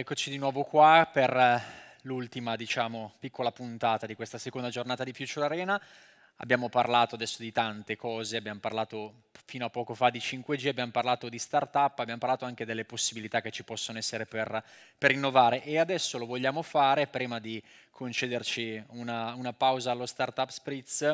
Eccoci di nuovo qua per eh, l'ultima, diciamo, piccola puntata di questa seconda giornata di Future Arena. Abbiamo parlato adesso di tante cose, abbiamo parlato fino a poco fa di 5G, abbiamo parlato di startup, abbiamo parlato anche delle possibilità che ci possono essere per, per innovare e adesso lo vogliamo fare, prima di concederci una, una pausa allo Startup Spritz,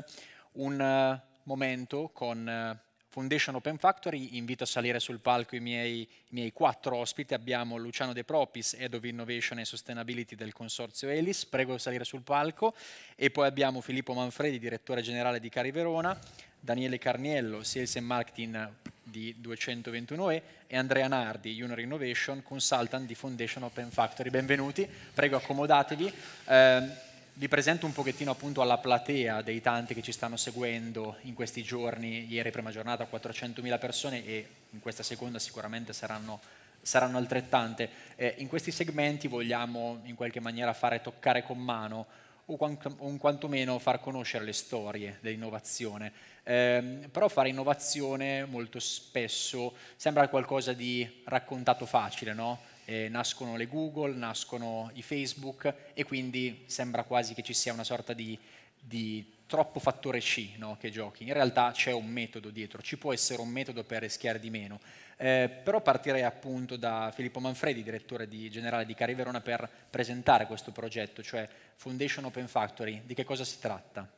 un eh, momento con eh, Foundation Open Factory invito a salire sul palco i miei, i miei quattro ospiti. Abbiamo Luciano De Propis, Head of Innovation and Sustainability del consorzio Elis, prego di salire sul palco. E poi abbiamo Filippo Manfredi, direttore generale di Cari Verona, Daniele Carniello, Sales and Marketing di 221E e Andrea Nardi, Junior Innovation, Consultant di Foundation Open Factory. Benvenuti, prego accomodatevi. Eh, vi presento un pochettino appunto alla platea dei tanti che ci stanno seguendo in questi giorni, ieri prima giornata 400.000 persone e in questa seconda sicuramente saranno, saranno altrettante. Eh, in questi segmenti vogliamo in qualche maniera fare toccare con mano o, quanto, o quantomeno far conoscere le storie dell'innovazione. Eh, però fare innovazione molto spesso sembra qualcosa di raccontato facile, no? eh, nascono le Google, nascono i Facebook e quindi sembra quasi che ci sia una sorta di, di troppo fattore C no, che giochi. In realtà c'è un metodo dietro, ci può essere un metodo per rischiare di meno. Eh, però partirei appunto da Filippo Manfredi, direttore di, generale di Cari Verona, per presentare questo progetto, cioè Foundation Open Factory. Di che cosa si tratta?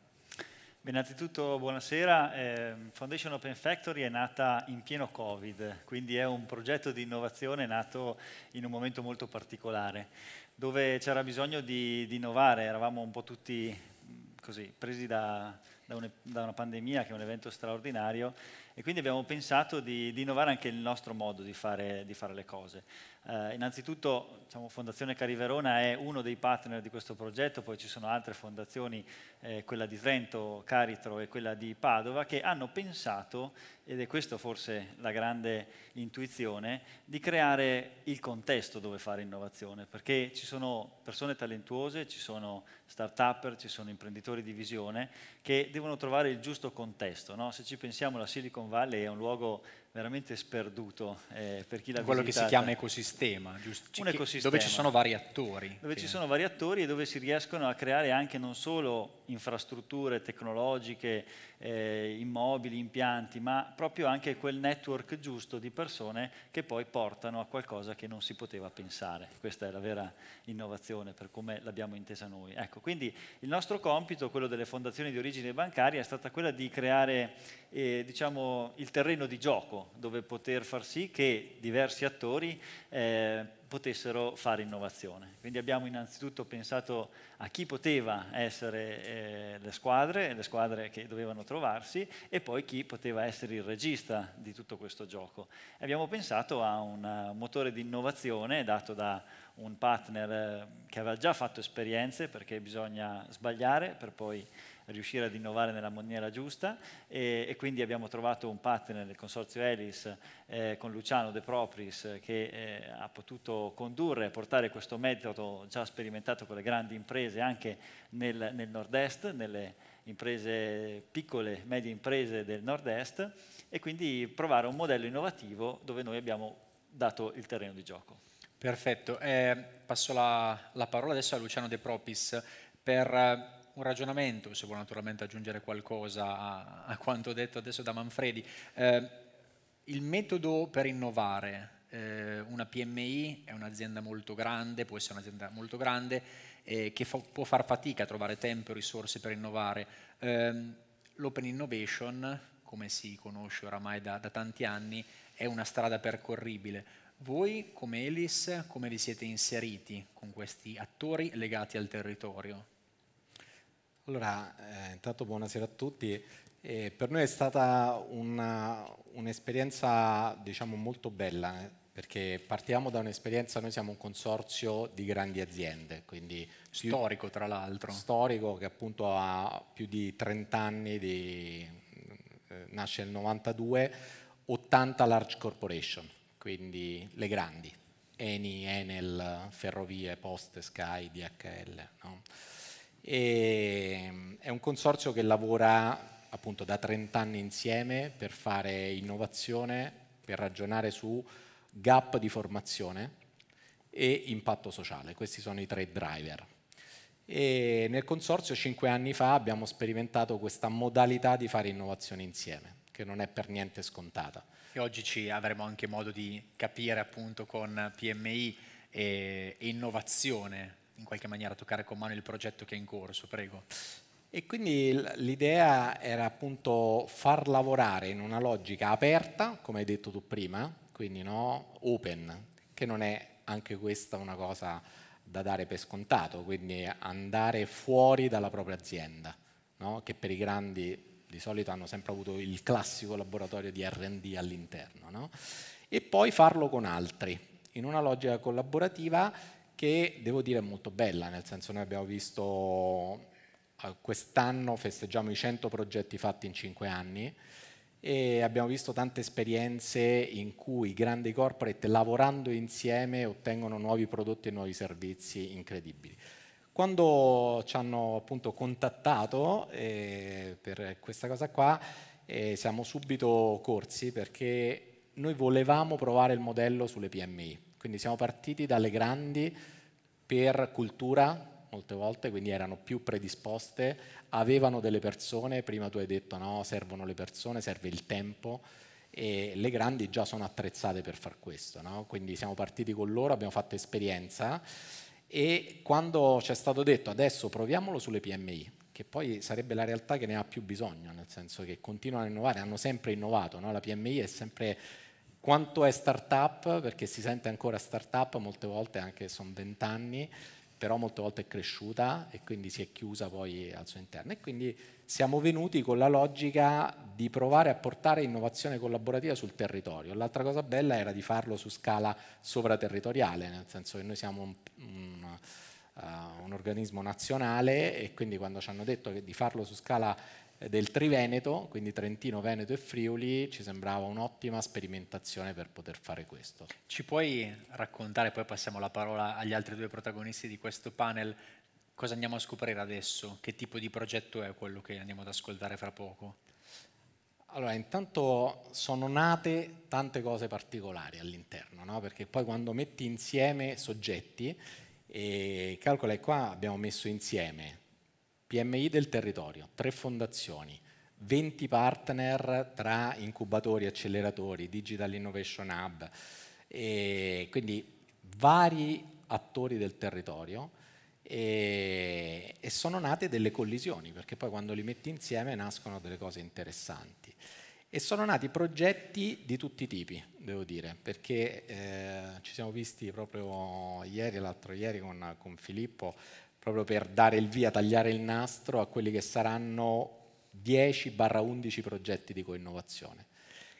innanzitutto buonasera. Eh, Foundation Open Factory è nata in pieno Covid, quindi è un progetto di innovazione nato in un momento molto particolare, dove c'era bisogno di, di innovare, eravamo un po' tutti così, presi da, da, un, da, una pandemia che è un evento straordinario e quindi abbiamo pensato di, di innovare anche il nostro modo di fare, di fare le cose. Eh, innanzitutto diciamo, Fondazione Cari è uno dei partner di questo progetto, poi ci sono altre fondazioni, eh, quella di Trento, Caritro e quella di Padova, che hanno pensato, ed è questa forse la grande intuizione, di creare il contesto dove fare innovazione, perché ci sono persone talentuose, ci sono start-upper, ci sono imprenditori di visione che devono trovare il giusto contesto. No? Se ci pensiamo la Silicon Valley è un luogo veramente sperduto eh, per chi l'ha Quello visitata. che si chiama ecosistema, giusto? Cioè Un ecosistema. Dove ci sono vari attori. Dove che... ci sono vari attori e dove si riescono a creare anche non solo infrastrutture tecnologiche, eh, immobili, impianti, ma proprio anche quel network giusto di persone che poi portano a qualcosa che non si poteva pensare. Questa è la vera innovazione per come l'abbiamo intesa noi. Ecco, quindi il nostro compito, quello delle fondazioni di origine bancaria, è stata quella di creare eh, diciamo, il terreno di gioco dove poter far sì che diversi attori eh, potessero fare innovazione. Quindi abbiamo innanzitutto pensato a chi poteva essere eh, le squadre, le squadre che dovevano trovarsi e poi chi poteva essere il regista di tutto questo gioco. Abbiamo pensato a un eh, motore di innovazione dato da un partner eh, che aveva già fatto esperienze perché bisogna sbagliare per poi riuscire ad innovare nella maniera giusta e, e quindi abbiamo trovato un partner nel consorzio Elis eh, con Luciano De Propris che eh, ha potuto condurre e portare questo metodo già sperimentato con le grandi imprese anche nel, nel nord-est, nelle imprese piccole, medie imprese del nord-est e quindi provare un modello innovativo dove noi abbiamo dato il terreno di gioco. Perfetto, eh, passo la, la, parola adesso a Luciano De Propis per eh, un ragionamento, se vuoi naturalmente aggiungere qualcosa a, a quanto detto adesso da Manfredi. Eh, il metodo per innovare, eh, una PMI è un'azienda molto grande, può essere un'azienda molto grande, eh, che fa, può far fatica a trovare tempo e risorse per innovare. Ehm, l'open innovation, come si conosce oramai da, da tanti anni, è una strada percorribile. Voi come Elis come vi siete inseriti con questi attori legati al territorio? Allora, eh, intanto buonasera a tutti. Eh, per noi è stata un'esperienza diciamo, molto bella eh, perché partiamo da un'esperienza, noi siamo un consorzio di grandi aziende, quindi storico tra l'altro. Storico che appunto ha più di 30 anni, di, eh, nasce nel 92, 80 large corporation, quindi le grandi, Eni, Enel, Ferrovie, Poste, Sky, DHL. No? E, ehm, è un consorzio che lavora appunto da 30 anni insieme per fare innovazione, per ragionare su gap di formazione e impatto sociale. Questi sono i tre driver. E nel consorzio cinque anni fa abbiamo sperimentato questa modalità di fare innovazione insieme, che non è per niente scontata. E oggi ci avremo anche modo di capire appunto con PMI e eh, innovazione in qualche maniera toccare con mano il progetto che è in corso, prego. E quindi l'idea era appunto far lavorare in una logica aperta, come hai detto tu prima, quindi no, open, che non è anche questa una cosa da dare per scontato, quindi andare fuori dalla propria azienda, no? che per i grandi di solito hanno sempre avuto il classico laboratorio di RD all'interno, no? e poi farlo con altri, in una logica collaborativa che devo dire è molto bella, nel senso noi abbiamo visto eh, quest'anno festeggiamo i 100 progetti fatti in 5 anni e abbiamo visto tante esperienze in cui i grandi corporate lavorando insieme ottengono nuovi prodotti e nuovi servizi incredibili. Quando ci hanno appunto contattato eh, per questa cosa qua eh, siamo subito corsi perché noi volevamo provare il modello sulle PMI quindi siamo partiti dalle grandi per cultura, molte volte, quindi erano più predisposte, avevano delle persone, prima tu hai detto no, servono le persone, serve il tempo e le grandi già sono attrezzate per far questo, no? quindi siamo partiti con loro, abbiamo fatto esperienza e quando ci è stato detto adesso proviamolo sulle PMI, che poi sarebbe la realtà che ne ha più bisogno, nel senso che continuano a innovare, hanno sempre innovato, no? la PMI è sempre quanto è startup? Perché si sente ancora startup molte volte, anche se sono vent'anni, però molte volte è cresciuta e quindi si è chiusa poi al suo interno. E quindi siamo venuti con la logica di provare a portare innovazione collaborativa sul territorio. L'altra cosa bella era di farlo su scala sovraterritoriale, nel senso che noi siamo un, un, uh, un organismo nazionale e quindi quando ci hanno detto di farlo su scala del Triveneto, quindi Trentino, Veneto e Friuli, ci sembrava un'ottima sperimentazione per poter fare questo. Ci puoi raccontare, poi passiamo la parola agli altri due protagonisti di questo panel, cosa andiamo a scoprire adesso? Che tipo di progetto è quello che andiamo ad ascoltare fra poco? Allora, intanto sono nate tante cose particolari all'interno, no? perché poi quando metti insieme soggetti, e calcola che qua abbiamo messo insieme PMI del territorio, tre fondazioni, 20 partner tra incubatori, acceleratori, Digital Innovation Hub, quindi vari attori del territorio e, e, sono nate delle collisioni, perché poi quando li metti insieme nascono delle cose interessanti. E sono nati progetti di tutti i tipi, devo dire, perché eh, ci siamo visti proprio ieri, l'altro ieri con, con Filippo, proprio per dare il via, tagliare il nastro a quelli che saranno 10-11 progetti di coinnovazione,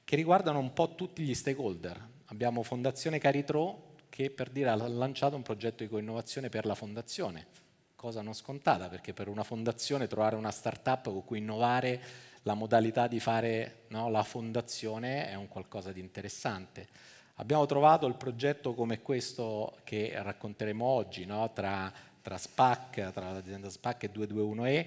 che riguardano un po' tutti gli stakeholder. Abbiamo Fondazione Caritro che per dire ha lanciato un progetto di coinnovazione per la fondazione, cosa non scontata perché per una fondazione trovare una start-up con cui innovare la modalità di fare no, la fondazione è un qualcosa di interessante. Abbiamo trovato il progetto come questo che racconteremo oggi, no, tra tra SPAC, tra l'azienda SPAC e 221E,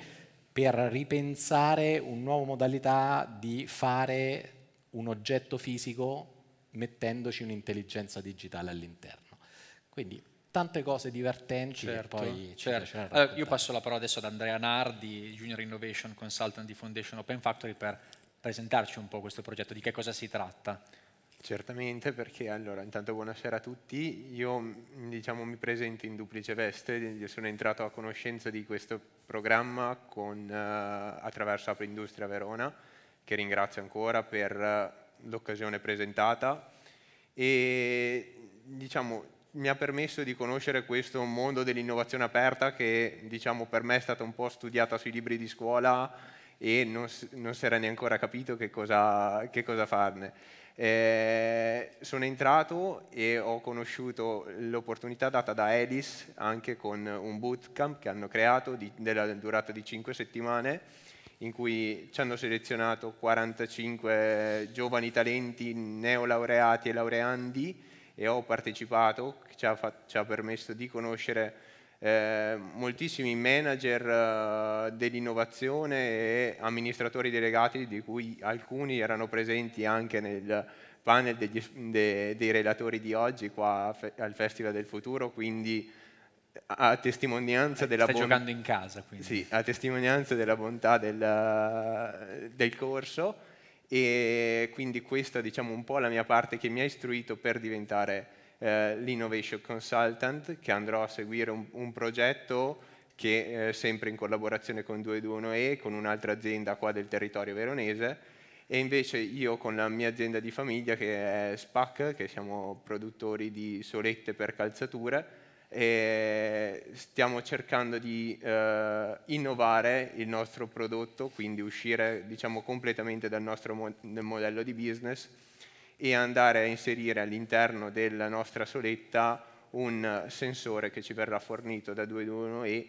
per ripensare un nuovo modalità di fare un oggetto fisico mettendoci un'intelligenza digitale all'interno. Quindi tante cose divertenti certo, poi certo. Allora, eh, io passo la parola adesso ad Andrea Nardi, Junior Innovation Consultant di Foundation Open Factory per presentarci un po' questo progetto, di che cosa si tratta. Certamente, perché allora, intanto buonasera a tutti. Io mm, diciamo, mi presento in duplice veste, sono entrato a conoscenza di questo programma con, eh, attraverso Aproindustria Verona, che ringrazio ancora per eh, l'occasione presentata e diciamo, mi ha permesso di conoscere questo mondo dell'innovazione aperta che diciamo, per me è stata un po' studiata sui libri di scuola e non, non si era neanche capito che cosa, che cosa farne. Eh, sono entrato e ho conosciuto l'opportunità data da Elis anche con un bootcamp che hanno creato di, della durata di 5 settimane in cui ci hanno selezionato 45 giovani talenti neolaureati e laureandi e ho partecipato, ci ha, ci ha permesso di conoscere eh, moltissimi manager eh, dell'innovazione e amministratori delegati di cui alcuni erano presenti anche nel panel degli, de, dei relatori di oggi qua al Festival del Futuro, quindi a testimonianza, bon casa, sì, a testimonianza della bontà del, del, corso e quindi questa diciamo un po' la mia parte che mi ha istruito per diventare eh, l'Innovation Consultant che andrò a seguire un, un progetto che eh, sempre in collaborazione con 221E, con un'altra azienda qua del territorio veronese, e invece io con la mia azienda di famiglia che è SPAC, che siamo produttori di solette per calzature, e stiamo cercando di eh, innovare il nostro prodotto, quindi uscire diciamo, completamente dal nostro mo- modello di business e andare a inserire all'interno della nostra soletta un sensore che ci verrà fornito da 221e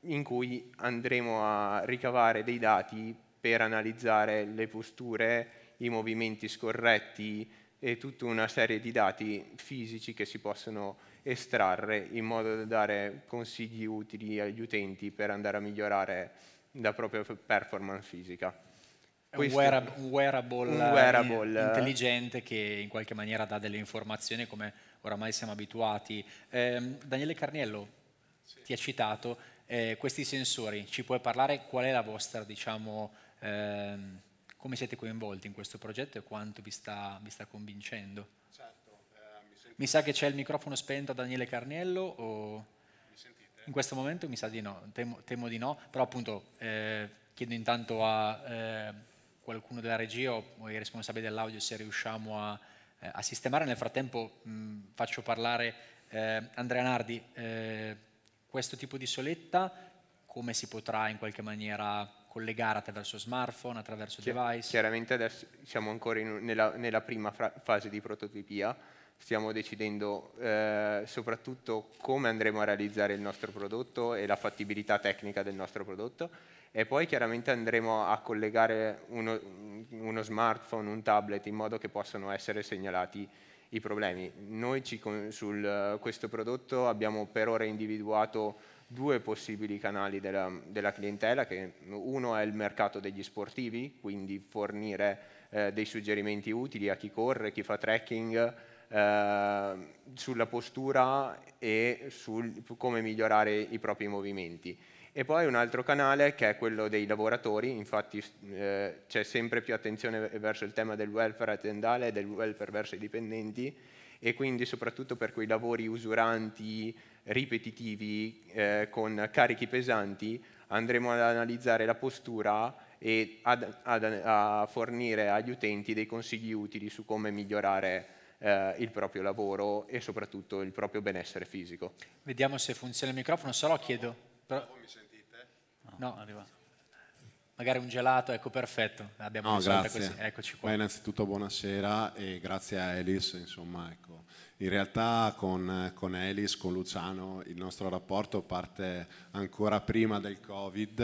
in cui andremo a ricavare dei dati per analizzare le posture, i movimenti scorretti e tutta una serie di dati fisici che si possono estrarre in modo da dare consigli utili agli utenti per andare a migliorare la propria performance fisica un, wearab- un, wearable, un eh, wearable. intelligente che in qualche maniera dà delle informazioni come oramai siamo abituati. Eh, Daniele Carniello sì. ti ha citato eh, questi sensori, ci puoi parlare qual è la vostra, diciamo, eh, come siete coinvolti in questo progetto e quanto vi sta, vi sta convincendo? Certo, ehm, mi, senti... mi, sa che c'è il microfono spento a Daniele Carniello o... In questo momento mi sa di no, temo, temo di no, però appunto eh, chiedo intanto a eh, qualcuno della regia o i responsabili dell'audio se riusciamo a, eh, a sistemare. Nel frattempo mh, faccio parlare eh, Andrea Nardi, eh, questo tipo di soletta come si potrà in qualche maniera collegare attraverso smartphone, attraverso Chiar device? Chiaramente adesso siamo ancora in, nella, nella, prima fra, fase di prototipia, stiamo decidendo eh, soprattutto come andremo a realizzare il nostro prodotto e la fattibilità tecnica del nostro prodotto e poi chiaramente andremo a collegare uno, uno smartphone, un tablet in modo che possano essere segnalati i problemi. Noi ci, su questo prodotto abbiamo per ora individuato due possibili canali della, della clientela, uno è il mercato degli sportivi, quindi fornire eh, dei suggerimenti utili a chi corre, chi fa trekking, Ehm, sulla postura e su come migliorare i propri movimenti. E poi un altro canale che è quello dei lavoratori, infatti eh, c'è sempre più attenzione verso il tema del welfare aziendale e del welfare verso i dipendenti e quindi soprattutto per quei lavori usuranti, ripetitivi, eh, con carichi pesanti, andremo ad analizzare la postura e ad, ad, a fornire agli utenti dei consigli utili su come migliorare eh, il proprio lavoro e soprattutto il proprio benessere fisico. Vediamo se funziona il microfono, se lo chiedo. Però... Voi mi sentite? No, no. arriva. Magari un gelato, ecco perfetto, abbiamo no, grazie. così, eccoci qua. Beh, innanzitutto buonasera e grazie a Elis, insomma, ecco. In realtà con, con Elis, con Luciano, il nostro rapporto parte ancora prima del Covid,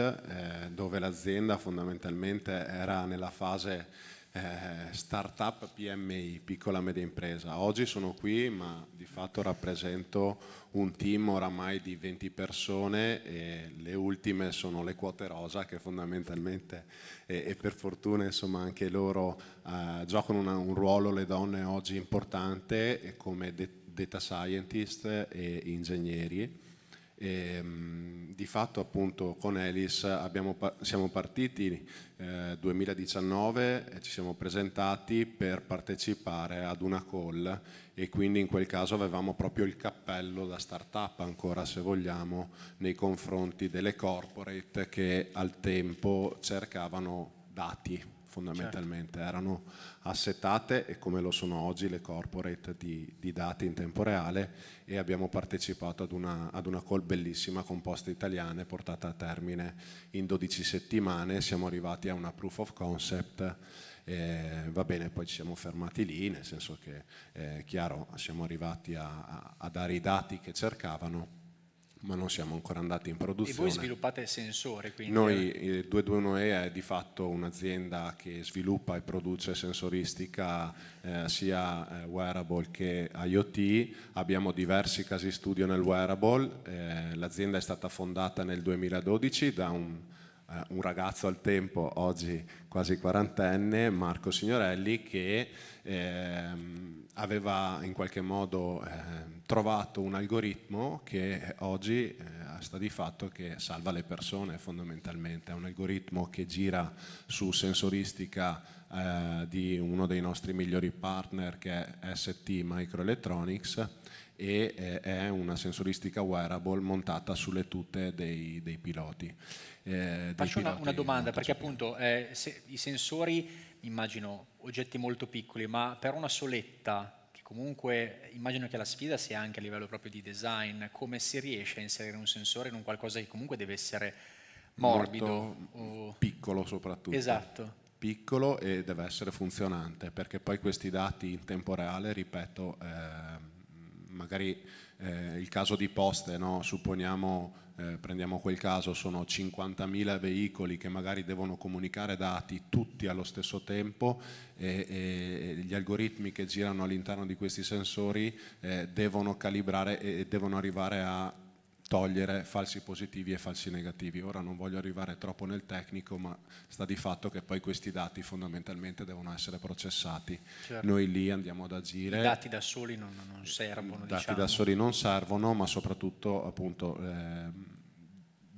eh, dove l'azienda fondamentalmente era nella fase eh, startup PMI, piccola e media impresa. Oggi sono qui ma di fatto rappresento un team oramai di 20 persone e le ultime sono le quote rosa che fondamentalmente e, e per fortuna insomma anche loro eh, giocano una, un ruolo le donne oggi importante come data scientist e ingegneri e, ehm, di fatto appunto con Elis abbiamo, siamo partiti eh, 2019 e ci siamo presentati per partecipare ad una call e quindi in quel caso avevamo proprio il cappello da startup ancora se vogliamo nei confronti delle corporate che al tempo cercavano dati fondamentalmente, certo. erano assetate e come lo sono oggi le corporate di, di dati in tempo reale e abbiamo partecipato ad una, ad una call bellissima con poste italiane portata a termine in 12 settimane, siamo arrivati a una proof of concept eh, va bene, poi ci siamo fermati lì, nel senso che, eh, chiaro, siamo arrivati a, a, a dare i dati che cercavano, ma non siamo ancora andati in produzione. E voi sviluppate sensori? Quindi... Noi, eh, 221E eh, è di fatto un'azienda che sviluppa e produce sensoristica eh, sia eh, wearable che IoT, abbiamo diversi casi studio nel wearable, eh, l'azienda è stata fondata nel 2012 da un eh, un ragazzo al tempo, oggi quasi quarantenne, Marco Signorelli, che eh, aveva in qualche modo eh, trovato un algoritmo che oggi eh, sta di fatto che salva le persone fondamentalmente, è un algoritmo che gira su sensoristica eh, di uno dei nostri migliori partner che è ST Microelectronics e eh, è una sensoristica wearable montata sulle tute dei, dei piloti. Eh, Faccio dei una, piloti una, domanda, perché appunto eh, se, i sensori, immagino, oggetti molto piccoli, ma per una soletta, che comunque immagino che la sfida sia anche a livello proprio di design, come si riesce a inserire un sensore in un qualcosa che comunque deve essere morbido? O... Piccolo soprattutto. Esatto piccolo e deve essere funzionante perché poi questi dati in tempo reale, ripeto, eh, magari eh, il caso di poste, no? supponiamo, eh, prendiamo quel caso, sono 50.000 veicoli che magari devono comunicare dati tutti allo stesso tempo e, e gli algoritmi che girano all'interno di questi sensori eh, devono calibrare e devono arrivare a togliere falsi positivi e falsi negativi. Ora non voglio arrivare troppo nel tecnico, ma sta di fatto che poi questi dati fondamentalmente devono essere processati. Certo. Noi lì andiamo ad agire. I dati da soli non, non servono. I dati diciamo. da soli non servono, ma soprattutto appunto... Eh,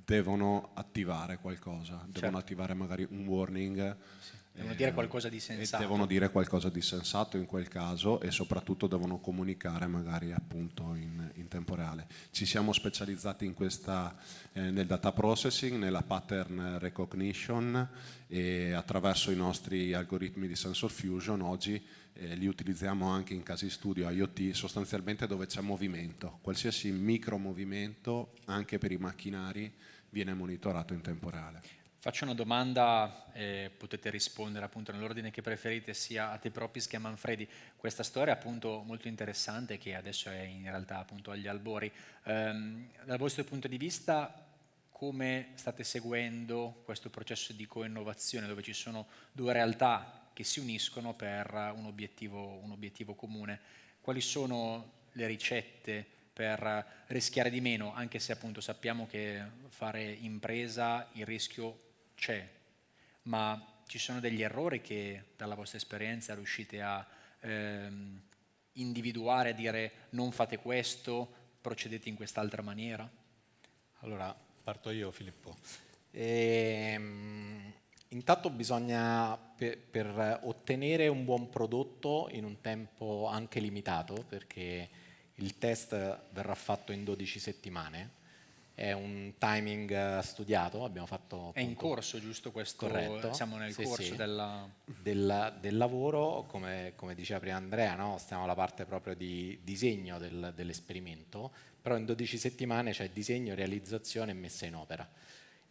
devono attivare qualcosa, certo. devono attivare magari un warning. Sì. Devono dire eh, qualcosa di sensato. devono dire qualcosa di sensato in quel caso e soprattutto devono comunicare magari appunto in, tempo reale. Ci siamo specializzati questa, eh, nel data processing, nella pattern recognition e attraverso i nostri algoritmi di sensor fusion oggi eh, li utilizziamo anche in casi studio IoT sostanzialmente dove c'è movimento, qualsiasi micro movimento, anche per i macchinari viene monitorato in tempo reale. Faccio una domanda, eh, potete rispondere appunto nell'ordine che preferite, sia a te propis che a Manfredi. Questa storia appunto molto interessante che adesso è in realtà appunto agli albori. Ehm, dal vostro punto di vista come state seguendo questo processo di coinnovazione dove ci sono due realtà che si uniscono per un obiettivo, un obiettivo comune? Quali sono le ricette per rischiare di meno, anche se appunto sappiamo che fare impresa il rischio c'è, ma ci sono degli errori che dalla vostra esperienza riuscite a ehm, individuare, a dire non fate questo, procedete in quest'altra maniera? Allora, parto io Filippo. Ehm, intanto bisogna, per, per ottenere un buon prodotto in un tempo anche limitato, perché il test verrà fatto in 12 settimane, è un timing eh, studiato, abbiamo fatto... È in corso giusto questo? Corretto. Siamo nel sì, corso sì. Della... Del, del, lavoro, come, come, diceva prima Andrea, no? stiamo alla parte proprio di disegno del, dell'esperimento, però in 12 settimane c'è disegno, realizzazione e messa in opera.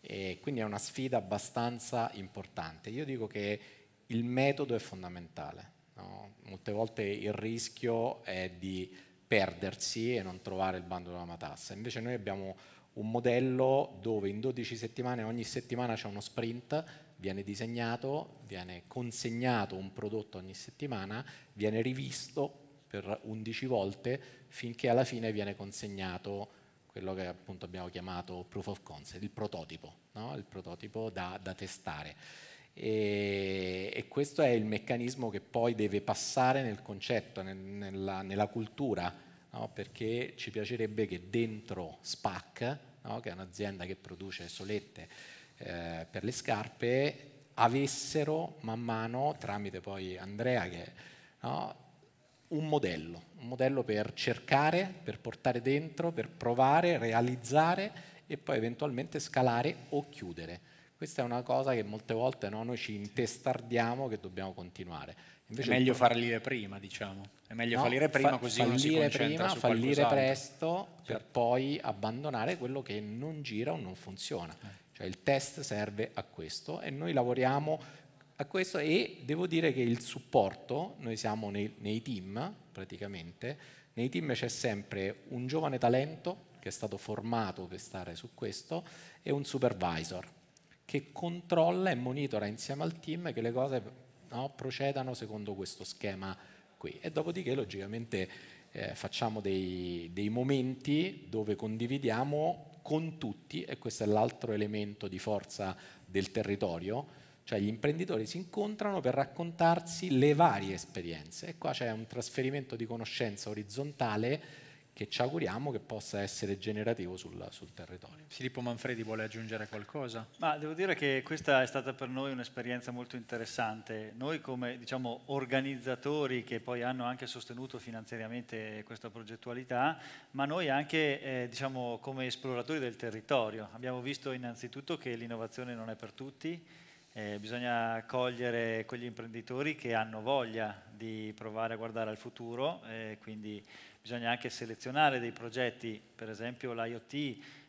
E quindi è una sfida abbastanza importante. Io dico che il metodo è fondamentale. No? Molte volte il rischio è di perdersi e non trovare il bando della matassa. Invece noi abbiamo un modello dove in 12 settimane, ogni settimana c'è uno sprint, viene disegnato, viene consegnato un prodotto ogni settimana, viene rivisto per 11 volte finché alla fine viene consegnato quello che appunto abbiamo chiamato proof of concept, il prototipo, no? il prototipo da, da testare. E, e, questo è il meccanismo che poi deve passare nel concetto, nel, nella, nella cultura no? perché ci piacerebbe che dentro SPAC, no? che è un'azienda che produce solette eh, per le scarpe, avessero man mano, tramite poi Andrea, che, no? un modello, un modello per cercare, per portare dentro, per provare, realizzare e poi eventualmente scalare o chiudere. Questa è una cosa che molte volte no, noi ci intestardiamo che dobbiamo continuare. Invece è meglio fallire prima, diciamo. È meglio no, fallire prima fa- così fallire non si concentra prima, su fallire presto certo. per poi abbandonare quello che non gira o non funziona. Eh. Cioè il test serve a questo e noi lavoriamo a questo e devo dire che il supporto, noi siamo nei, nei team praticamente, nei team c'è sempre un giovane talento che è stato formato per stare su questo e un supervisor che controlla e monitora insieme al team che le cose no? procedano secondo questo schema qui. E dopodiché logicamente eh, facciamo dei, dei momenti dove condividiamo con tutti, e questo è l'altro elemento di forza del territorio, cioè gli imprenditori si incontrano per raccontarsi le varie esperienze e qua c'è un trasferimento di conoscenza orizzontale che ci auguriamo che possa essere generativo sul, sul, territorio. Filippo Manfredi vuole aggiungere qualcosa? Ma devo dire che questa è stata per noi un'esperienza molto interessante. Noi come diciamo, organizzatori che poi hanno anche sostenuto finanziariamente questa progettualità, ma noi anche eh, diciamo, come esploratori del territorio. Abbiamo visto innanzitutto che l'innovazione non è per tutti, eh, bisogna cogliere quegli imprenditori che hanno voglia di provare a guardare al futuro, eh, quindi bisogna anche selezionare dei progetti, per esempio l'IoT,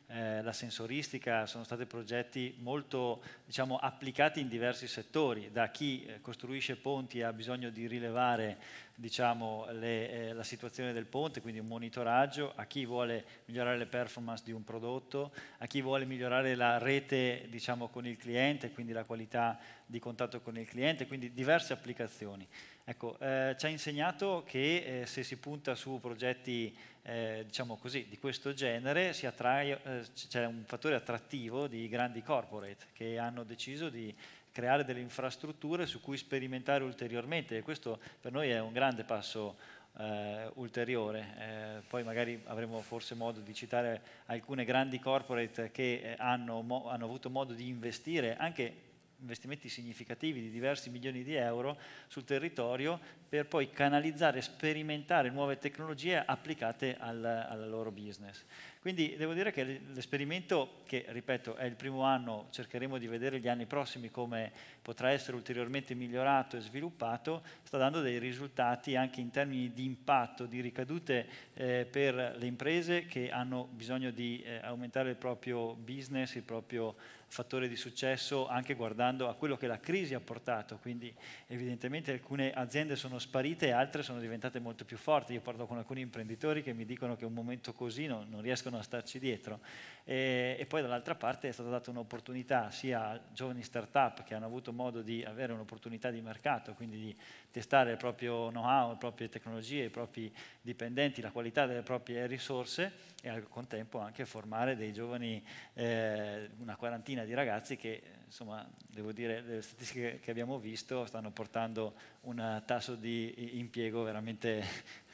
eh, la sensoristica, sono stati progetti molto diciamo, applicati in diversi settori, da chi eh, costruisce ponti e ha bisogno di rilevare diciamo, le, eh, la situazione del ponte, quindi un monitoraggio, a chi vuole migliorare le performance di un prodotto, a chi vuole migliorare la rete diciamo, con il cliente, quindi la qualità di contatto con il cliente, quindi diverse applicazioni. Ecco, eh, ci ha insegnato che eh, se si punta su progetti eh, diciamo così, di questo genere eh, c'è un fattore attrattivo di grandi corporate che hanno deciso di creare delle infrastrutture su cui sperimentare ulteriormente e questo per noi è un grande passo eh, ulteriore. Eh, poi magari avremo forse modo di citare alcune grandi corporate che hanno, hanno avuto modo di investire anche investimenti significativi di diversi milioni di euro sul territorio per poi canalizzare, sperimentare nuove tecnologie applicate al, al loro business. Quindi devo dire che l'esperimento, che ripeto è il primo anno, cercheremo di vedere gli anni prossimi come potrà essere ulteriormente migliorato e sviluppato, sta dando dei risultati anche in termini di impatto, di ricadute eh, per le imprese che hanno bisogno di eh, aumentare il proprio business, il proprio fattore di successo anche guardando a quello che la crisi ha portato, quindi evidentemente alcune aziende sono sparite e altre sono diventate molto più forti. Io parlo con alcuni imprenditori che mi dicono che un momento così non, non riescono a starci dietro e, e poi dall'altra parte è stata data un'opportunità sia a giovani start-up che hanno avuto modo di avere un'opportunità di mercato, quindi di testare il proprio know-how, le proprie tecnologie, i propri dipendenti, la qualità delle proprie risorse e al contempo anche formare dei giovani, eh, una quarantina di ragazzi che insomma devo dire le statistiche che abbiamo visto stanno portando un tasso di impiego veramente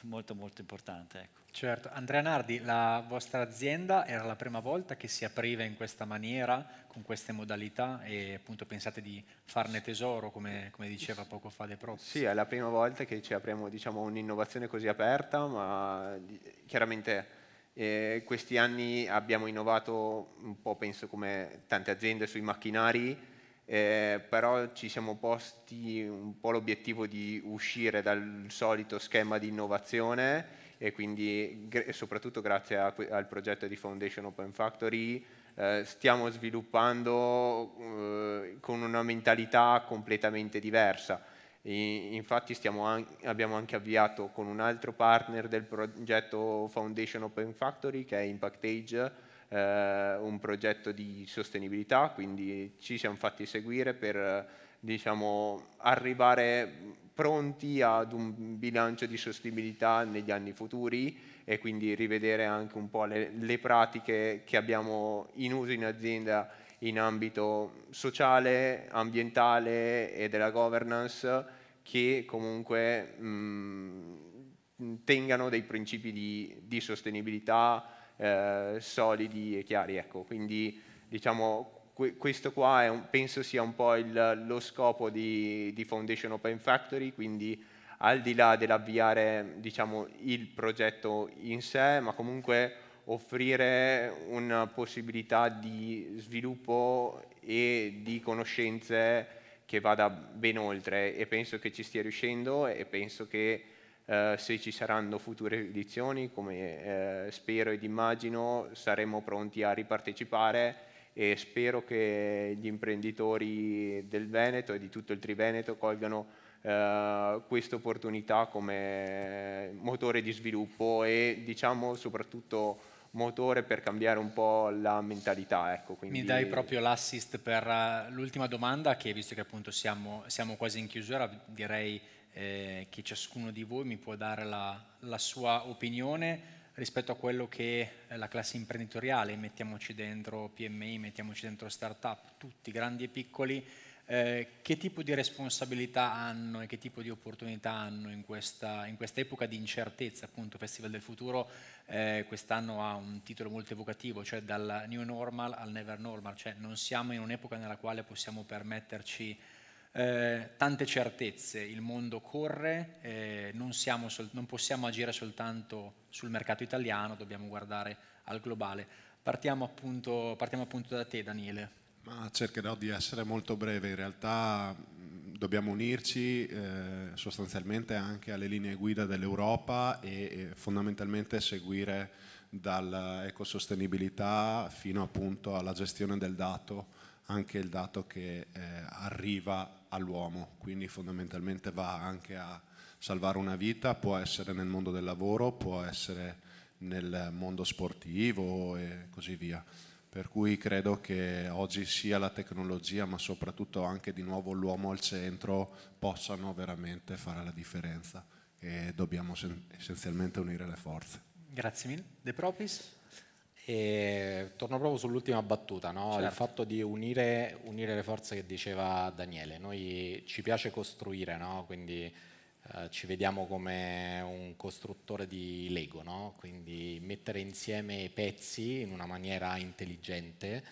molto molto importante. Ecco. Certo, Andrea Nardi, la vostra azienda era la prima volta volta che si apriva in questa maniera, con queste modalità e appunto pensate di farne tesoro, come, come diceva poco fa De Prof? Sì, è la prima volta che ci apriamo diciamo, un'innovazione così aperta, ma chiaramente eh, questi anni abbiamo innovato un po', penso, come tante aziende sui macchinari, eh, però ci siamo posti un po' l'obiettivo di uscire dal solito schema di innovazione e quindi soprattutto grazie a, al progetto di Foundation Open Factory eh, stiamo sviluppando eh, con una mentalità completamente diversa. E, infatti an abbiamo anche avviato con un altro partner del progetto Foundation Open Factory che è Impactage eh, un progetto di sostenibilità, quindi ci siamo fatti seguire per diciamo, arrivare pronti ad un bilancio di sostenibilità negli anni futuri e quindi rivedere anche un po' le, le pratiche che abbiamo in uso in azienda in ambito sociale, ambientale e della governance che comunque mh, mm, tengano dei principi di, di sostenibilità eh, solidi e chiari. Ecco, quindi diciamo questo qua un, penso sia un po' il, lo scopo di, di, Foundation Open Factory, quindi al di là dell'avviare diciamo, il progetto in sé, ma comunque offrire una possibilità di sviluppo e di conoscenze che vada ben oltre e penso che ci stia riuscendo e penso che eh, se ci saranno future edizioni, come eh, spero ed immagino, saremo pronti a ripartecipare e spero che gli imprenditori del Veneto e di tutto il Triveneto colgano Uh, questa opportunità come motore di sviluppo e diciamo soprattutto motore per cambiare un po' la mentalità. Ecco, quindi... Mi dai proprio l'assist per eh, l'ultima domanda che visto che appunto siamo, siamo quasi in chiusura direi eh, che ciascuno di voi mi può dare la, la sua opinione rispetto a quello che è la classe imprenditoriale, mettiamoci dentro PMI, mettiamoci dentro startup, tutti, grandi e piccoli, eh, che tipo di responsabilità hanno e che tipo di opportunità hanno in questa, in questa epoca di incertezza, appunto Festival del Futuro eh, quest'anno ha un titolo molto evocativo, cioè dal new normal al never normal, cioè non siamo in un'epoca nella quale possiamo permetterci eh, tante certezze, il mondo corre, eh, non, sol- non possiamo agire soltanto sul mercato italiano, dobbiamo guardare al globale. Partiamo appunto, partiamo appunto da te Daniele. Ma cercherò di essere molto breve, in realtà mm, dobbiamo unirci eh, sostanzialmente anche alle linee guida dell'Europa e, e fondamentalmente seguire dall'ecosostenibilità fino appunto alla gestione del dato, anche il dato che eh, arriva all'uomo, quindi fondamentalmente va anche a salvare una vita, può essere nel mondo del lavoro, può essere nel mondo sportivo e così via. Per cui credo che oggi sia la tecnologia, ma soprattutto anche di nuovo l'uomo al centro, possano veramente fare la differenza e dobbiamo essenzialmente unire le forze. Grazie mille. De Propis? E torno proprio sull'ultima battuta, no? certo. il fatto di unire, unire, le forze che diceva Daniele. Noi ci piace costruire, no? quindi eh, ci vediamo come un costruttore di Lego, no? quindi mettere insieme pezzi in una maniera intelligente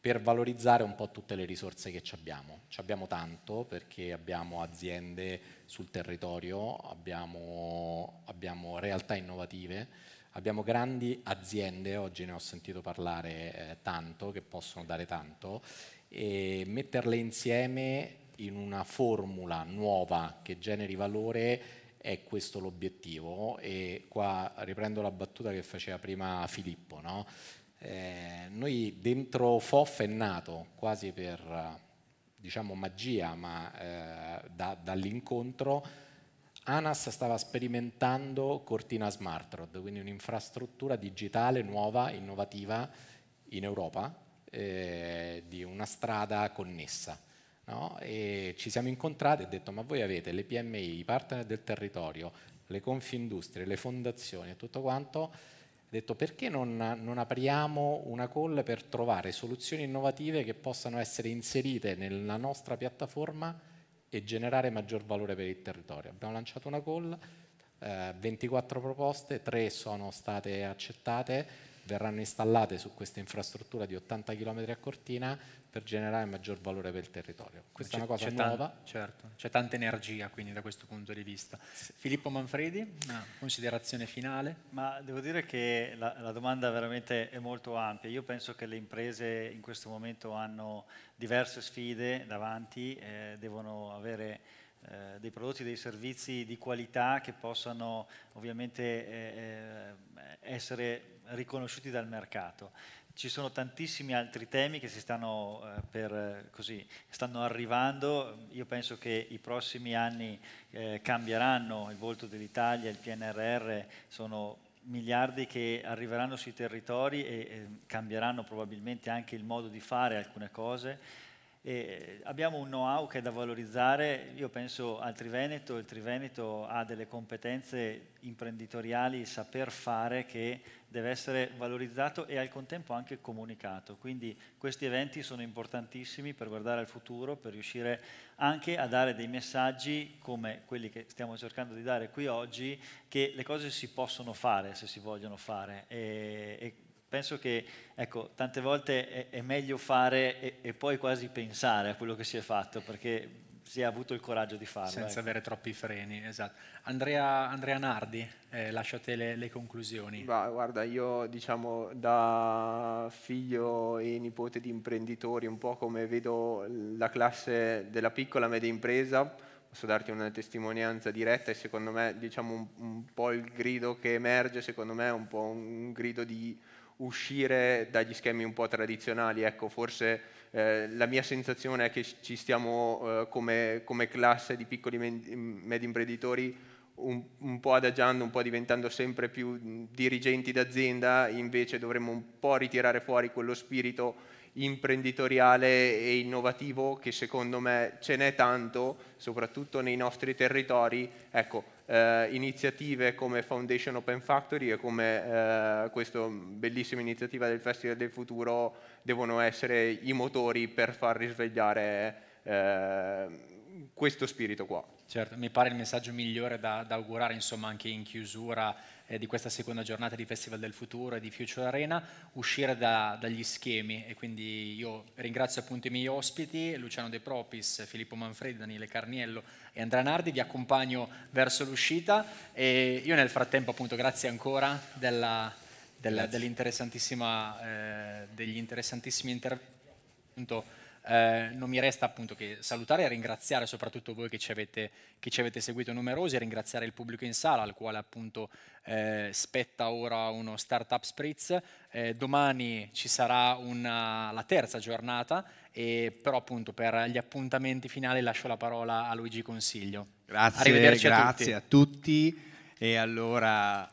per valorizzare un po' tutte le risorse che ci abbiamo. Ci abbiamo tanto perché abbiamo aziende sul territorio, abbiamo, abbiamo realtà innovative Abbiamo grandi aziende, oggi ne ho sentito parlare eh, tanto, che possono dare tanto, e metterle insieme in una formula nuova che generi valore è questo l'obiettivo e qua riprendo la battuta che faceva prima Filippo. No? Eh, noi dentro FOF è nato quasi per diciamo magia, ma eh, da, dall'incontro ANAS stava sperimentando Cortina Smart Road, quindi un'infrastruttura digitale nuova, innovativa in Europa, eh, di una strada connessa. No? E ci siamo incontrati e ho detto ma voi avete le PMI, i partner del territorio, le confindustrie, le fondazioni e tutto quanto, ho detto perché non, non apriamo una call per trovare soluzioni innovative che possano essere inserite nella nostra piattaforma e generare maggior valore per il territorio. Abbiamo lanciato una call, eh, 24 proposte, 3 sono state accettate verranno installate su questa infrastruttura di 80 km a cortina per generare maggior valore per il territorio. Questa è una cosa nuova. Tan- certo, c'è tanta energia quindi da questo punto di vista. Filippo Manfredi, una considerazione finale? Ma devo dire che la, la domanda veramente è molto ampia. Io penso che le imprese in questo momento hanno diverse sfide davanti, eh, devono avere eh, dei prodotti, dei servizi di qualità che possano ovviamente eh, eh essere riconosciuti dal mercato. Ci sono tantissimi altri temi che si stanno, eh, per, eh, così, stanno arrivando, io penso che i prossimi anni eh, cambieranno il volto dell'Italia, il PNRR, sono miliardi che arriveranno sui territori e, e cambieranno probabilmente anche il modo di fare alcune cose. E eh, abbiamo un know-how che è da valorizzare, io penso al Triveneto, il Triveneto ha delle competenze imprenditoriali, saper fare che deve essere valorizzato e al contempo anche comunicato. Quindi questi eventi sono importantissimi per guardare al futuro, per riuscire anche a dare dei messaggi come quelli che stiamo cercando di dare qui oggi, che le cose si possono fare se si vogliono fare. E, e penso che ecco, tante volte è, è meglio fare e, e poi quasi pensare a quello che si è fatto, perché si è avuto il coraggio di farlo. Senza ecco. avere troppi freni, esatto. Andrea, Andrea Nardi, eh, lasciate le, le conclusioni. Bah, guarda, io diciamo da figlio e nipote di imprenditori, un po' come vedo la classe della piccola media impresa, posso darti una testimonianza diretta e secondo me diciamo un, un po' il grido che emerge, secondo me è un po' un grido di uscire dagli schemi un po' tradizionali. Ecco, forse eh, la mia sensazione è che ci stiamo eh, come, come, classe di piccoli e mm, medi imprenditori un, un, po' adagiando, un po' diventando sempre più mm, dirigenti d'azienda, invece dovremmo un po' ritirare fuori quello spirito imprenditoriale e innovativo che secondo me ce n'è tanto, soprattutto nei nostri territori. Ecco, eh, iniziative come Foundation Open Factory e come eh, questa bellissima iniziativa del Festival del Futuro devono essere i motori per far risvegliare eh, questo spirito qua. Certo, mi pare il messaggio migliore da, da augurare insomma anche in chiusura eh, di questa seconda giornata di Festival del Futuro e di Future Arena, uscire da, dagli schemi e quindi io ringrazio appunto i miei ospiti, Luciano De Propis, Filippo Manfredi, Daniele Carniello e Andrea Nardi, vi accompagno verso l'uscita e io nel frattempo appunto grazie ancora della, della, grazie. Eh, degli interessantissimi interventi. Eh, non mi resta appunto che salutare e ringraziare soprattutto voi che ci avete, che ci avete seguito numerosi, ringraziare il pubblico in sala al quale appunto eh, spetta ora uno Startup Spritz. Eh, domani ci sarà una, la terza giornata, e, però appunto per gli appuntamenti finali lascio la parola a Luigi Consiglio. Grazie, Arrivederci grazie a tutti. A tutti. E allora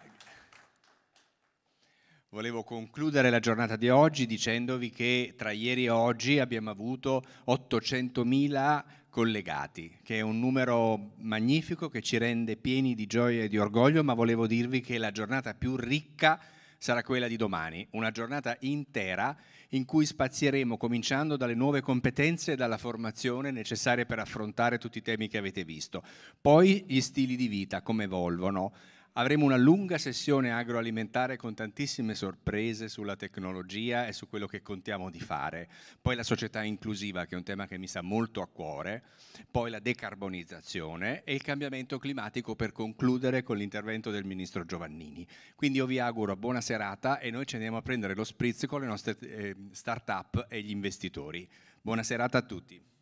Volevo concludere la giornata di oggi dicendovi che tra ieri e oggi abbiamo avuto 800.000 collegati, che è un numero magnifico che ci rende pieni di gioia e di orgoglio, ma volevo dirvi che la giornata più ricca sarà quella di domani, una giornata intera in cui spazieremo cominciando dalle nuove competenze e dalla formazione necessarie per affrontare tutti i temi che avete visto, poi gli stili di vita, come evolvono Avremo una lunga sessione agroalimentare con tantissime sorprese sulla tecnologia e su quello che contiamo di fare. Poi la società inclusiva, che è un tema che mi sta molto a cuore, poi la decarbonizzazione e il cambiamento climatico per concludere con l'intervento del ministro Giovannini. Quindi io vi auguro buona serata e noi ci andiamo a prendere lo spritz con le nostre eh, start-up e gli investitori. Buona serata a tutti.